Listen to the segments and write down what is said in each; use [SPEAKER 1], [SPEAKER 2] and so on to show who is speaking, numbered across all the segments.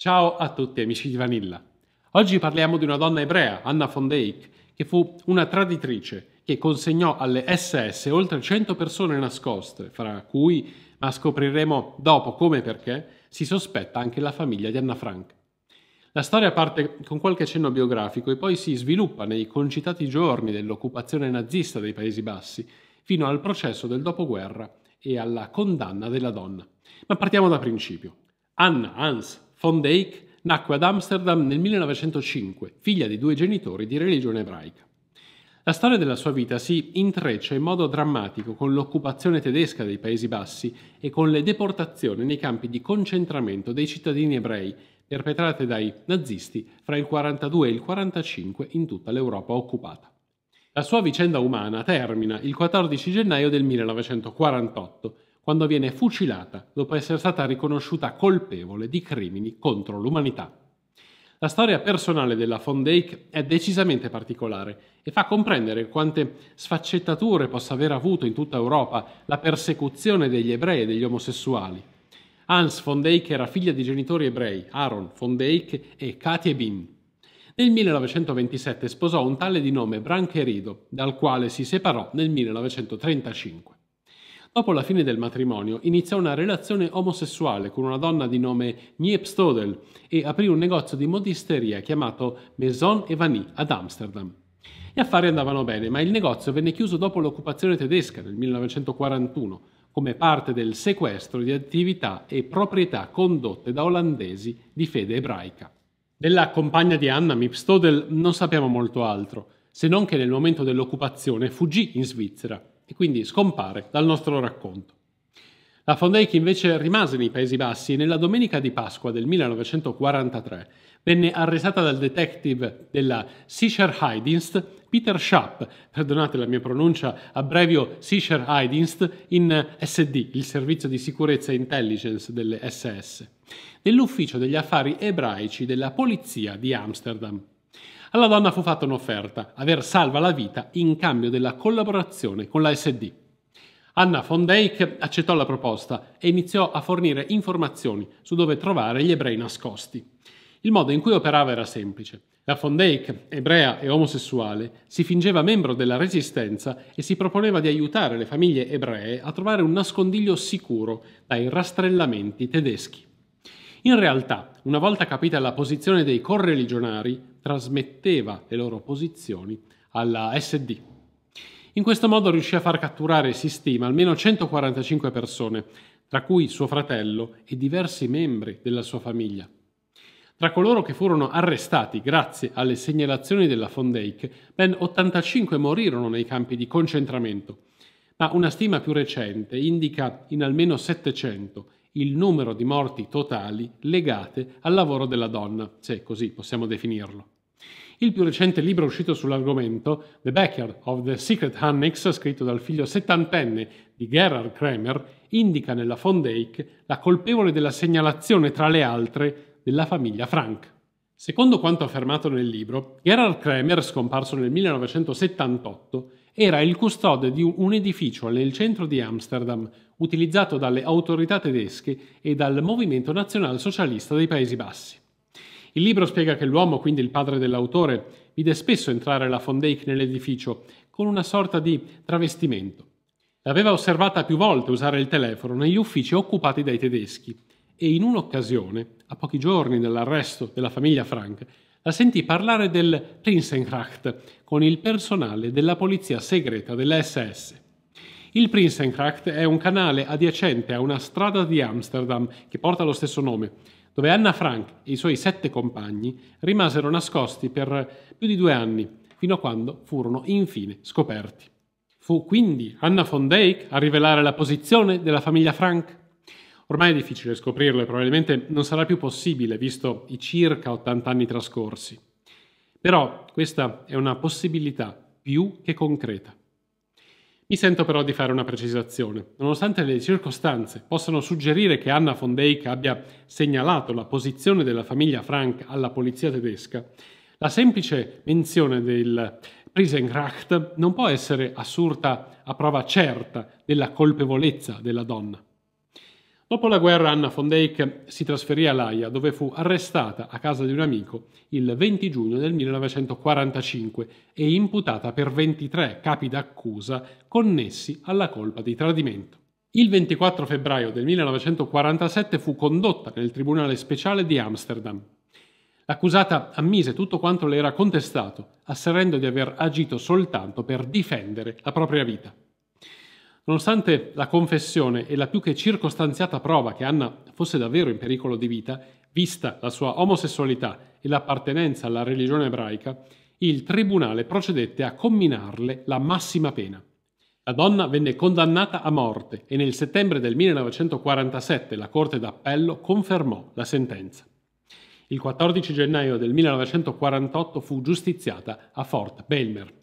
[SPEAKER 1] Ciao a tutti amici di Vanilla. Oggi parliamo di una donna ebrea, Anna von Dijk, che fu una traditrice che consegnò alle SS oltre 100 persone nascoste, fra cui, ma scopriremo dopo come e perché, si sospetta anche la famiglia di Anna Frank. La storia parte con qualche cenno biografico e poi si sviluppa nei concitati giorni dell'occupazione nazista dei Paesi Bassi, fino al processo del dopoguerra e alla condanna della donna. Ma partiamo da principio. Anna Hans Von Dijk nacque ad Amsterdam nel 1905, figlia di due genitori di religione ebraica. La storia della sua vita si intreccia in modo drammatico con l'occupazione tedesca dei Paesi Bassi e con le deportazioni nei campi di concentramento dei cittadini ebrei perpetrate dai nazisti fra il 42 e il 45 in tutta l'Europa occupata. La sua vicenda umana termina il 14 gennaio del 1948 quando viene fucilata dopo essere stata riconosciuta colpevole di crimini contro l'umanità. La storia personale della von Dyck è decisamente particolare e fa comprendere quante sfaccettature possa aver avuto in tutta Europa la persecuzione degli ebrei e degli omosessuali. Hans von Dyck era figlia di genitori ebrei, Aaron von Dyck e Katie Bim. Nel 1927 sposò un tale di nome Brancherido, dal quale si separò nel 1935. Dopo la fine del matrimonio iniziò una relazione omosessuale con una donna di nome Niep Stodel e aprì un negozio di modisteria chiamato Maison Evanie ad Amsterdam. Gli affari andavano bene, ma il negozio venne chiuso dopo l'occupazione tedesca nel 1941 come parte del sequestro di attività e proprietà condotte da olandesi di fede ebraica. Della compagna di Anna Mipstodel non sappiamo molto altro, se non che nel momento dell'occupazione fuggì in Svizzera e quindi scompare dal nostro racconto. La Von Dyck invece rimase nei Paesi Bassi e nella domenica di Pasqua del 1943 venne arrestata dal detective della Sicher Heidinst Peter Schaap, perdonate la mia pronuncia, abbrevio Sicher Heidinst in SD, il servizio di sicurezza e intelligence delle SS, nell'ufficio degli affari ebraici della polizia di Amsterdam. Alla donna fu fatta un'offerta, aver salva la vita in cambio della collaborazione con la SD. Anna von Dijk accettò la proposta e iniziò a fornire informazioni su dove trovare gli ebrei nascosti. Il modo in cui operava era semplice. La von Dijk, ebrea e omosessuale, si fingeva membro della Resistenza e si proponeva di aiutare le famiglie ebree a trovare un nascondiglio sicuro dai rastrellamenti tedeschi. In realtà, una volta capita la posizione dei correligionari, trasmetteva le loro posizioni alla SD. In questo modo riuscì a far catturare, si stima, almeno 145 persone, tra cui suo fratello e diversi membri della sua famiglia. Tra coloro che furono arrestati grazie alle segnalazioni della Fondake, ben 85 morirono nei campi di concentramento, ma una stima più recente indica in almeno 700 il numero di morti totali legate al lavoro della donna, se così possiamo definirlo. Il più recente libro uscito sull'argomento, The Backer of the Secret Annex, scritto dal figlio settantenne di Gerhard Kramer, indica nella von Eyck la colpevole della segnalazione, tra le altre, della famiglia Frank. Secondo quanto affermato nel libro, Gerhard Kramer, scomparso nel 1978, era il custode di un edificio nel centro di Amsterdam, utilizzato dalle autorità tedesche e dal Movimento Nazionalsocialista dei Paesi Bassi. Il libro spiega che l'uomo, quindi il padre dell'autore, vide spesso entrare la Fondake nell'edificio con una sorta di travestimento. L'aveva osservata più volte usare il telefono negli uffici occupati dai tedeschi e in un'occasione, a pochi giorni dall'arresto della famiglia Frank, la sentì parlare del Prinsenkracht con il personale della polizia segreta dell'SS. Il Prinsenkracht è un canale adiacente a una strada di Amsterdam che porta lo stesso nome, dove Anna Frank e i suoi sette compagni rimasero nascosti per più di due anni, fino a quando furono infine scoperti. Fu quindi Anna von Dijk a rivelare la posizione della famiglia Frank? Ormai è difficile scoprirlo e probabilmente non sarà più possibile, visto i circa 80 anni trascorsi. Però questa è una possibilità più che concreta. Mi sento però di fare una precisazione. Nonostante le circostanze possano suggerire che Anna von Dijk abbia segnalato la posizione della famiglia Frank alla polizia tedesca, la semplice menzione del Prisenkracht non può essere assurda a prova certa della colpevolezza della donna. Dopo la guerra Anna von Dijk si trasferì all'Aia dove fu arrestata a casa di un amico il 20 giugno del 1945 e imputata per 23 capi d'accusa connessi alla colpa di tradimento. Il 24 febbraio del 1947 fu condotta nel Tribunale Speciale di Amsterdam. L'accusata ammise tutto quanto le era contestato, asserendo di aver agito soltanto per difendere la propria vita. Nonostante la confessione e la più che circostanziata prova che Anna fosse davvero in pericolo di vita, vista la sua omosessualità e l'appartenenza alla religione ebraica, il tribunale procedette a comminarle la massima pena. La donna venne condannata a morte e nel settembre del 1947 la Corte d'Appello confermò la sentenza. Il 14 gennaio del 1948 fu giustiziata a Fort Belmer.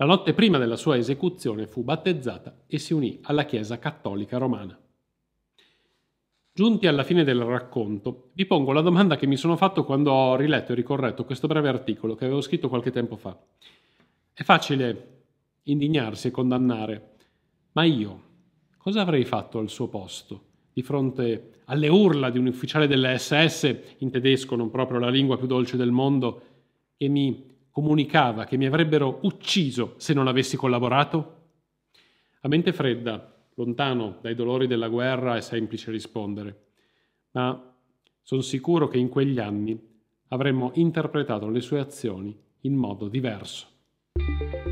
[SPEAKER 1] La notte prima della sua esecuzione fu battezzata e si unì alla Chiesa Cattolica Romana. Giunti alla fine del racconto, vi pongo la domanda che mi sono fatto quando ho riletto e ricorretto questo breve articolo che avevo scritto qualche tempo fa. È facile indignarsi e condannare, ma io cosa avrei fatto al suo posto di fronte alle urla di un ufficiale delle SS, in tedesco non proprio la lingua più dolce del mondo, che mi comunicava che mi avrebbero ucciso se non avessi collaborato? A mente fredda, lontano dai dolori della guerra, è semplice rispondere, ma sono sicuro che in quegli anni avremmo interpretato le sue azioni in modo diverso.